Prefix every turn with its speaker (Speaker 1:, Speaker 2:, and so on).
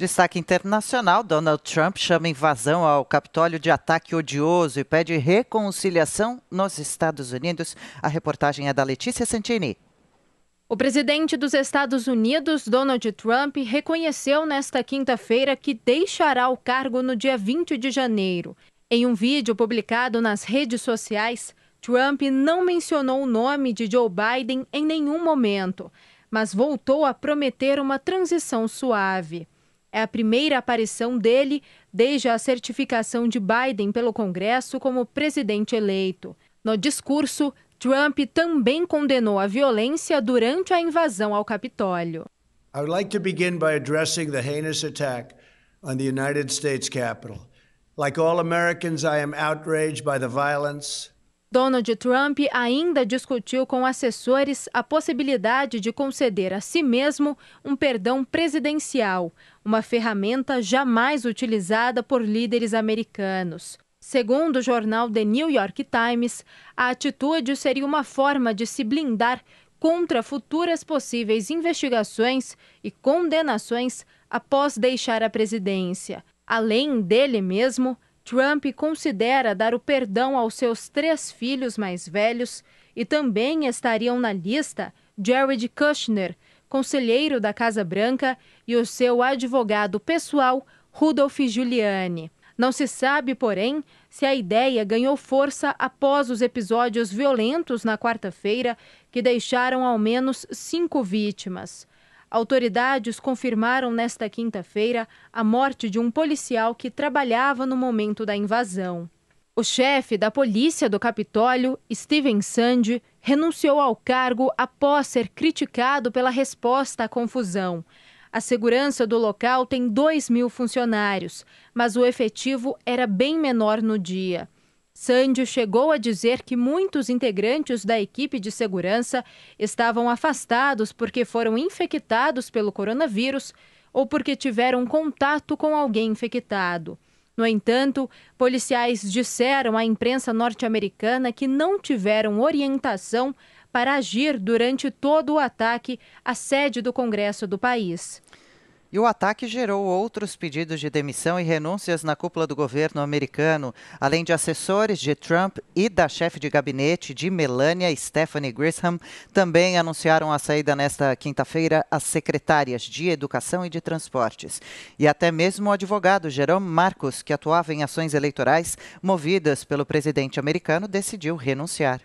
Speaker 1: Destaque internacional: Donald Trump chama invasão ao Capitólio de ataque odioso e pede reconciliação nos Estados Unidos. A reportagem é da Letícia Santini.
Speaker 2: O presidente dos Estados Unidos, Donald Trump, reconheceu nesta quinta-feira que deixará o cargo no dia 20 de janeiro. Em um vídeo publicado nas redes sociais, Trump não mencionou o nome de Joe Biden em nenhum momento, mas voltou a prometer uma transição suave. É a primeira aparição dele desde a certificação de Biden pelo Congresso como presidente eleito. No discurso, Trump também condenou a violência durante a invasão ao Capitólio.
Speaker 3: I would like to begin by addressing the heinous attack on the United States Capitol. Like all Americans, I am outraged by the violence,
Speaker 2: Donald Trump ainda discutiu com assessores a possibilidade de conceder a si mesmo um perdão presidencial, uma ferramenta jamais utilizada por líderes americanos. Segundo o jornal The New York Times, a atitude seria uma forma de se blindar contra futuras possíveis investigações e condenações após deixar a presidência. Além dele mesmo, Trump considera dar o perdão aos seus três filhos mais velhos e também estariam na lista Jared Kushner, conselheiro da Casa Branca, e o seu advogado pessoal, Rudolph Giuliani. Não se sabe, porém, se a ideia ganhou força após os episódios violentos na quarta-feira, que deixaram ao menos cinco vítimas. Autoridades confirmaram nesta quinta-feira a morte de um policial que trabalhava no momento da invasão. O chefe da polícia do Capitólio, Steven Sandy, renunciou ao cargo após ser criticado pela resposta à confusão. A segurança do local tem 2 mil funcionários, mas o efetivo era bem menor no dia. Sandio chegou a dizer que muitos integrantes da equipe de segurança estavam afastados porque foram infectados pelo coronavírus ou porque tiveram contato com alguém infectado. No entanto, policiais disseram à imprensa norte-americana que não tiveram orientação para agir durante todo o ataque à sede do Congresso do país. E o ataque
Speaker 1: gerou outros pedidos de demissão e renúncias na cúpula do governo americano, além de assessores de Trump e da chefe de gabinete de Melania, Stephanie Grisham, também anunciaram a saída nesta quinta-feira as secretárias de Educação e de Transportes. E até mesmo o advogado Jerome Marcos, que atuava em ações eleitorais movidas pelo presidente americano, decidiu renunciar.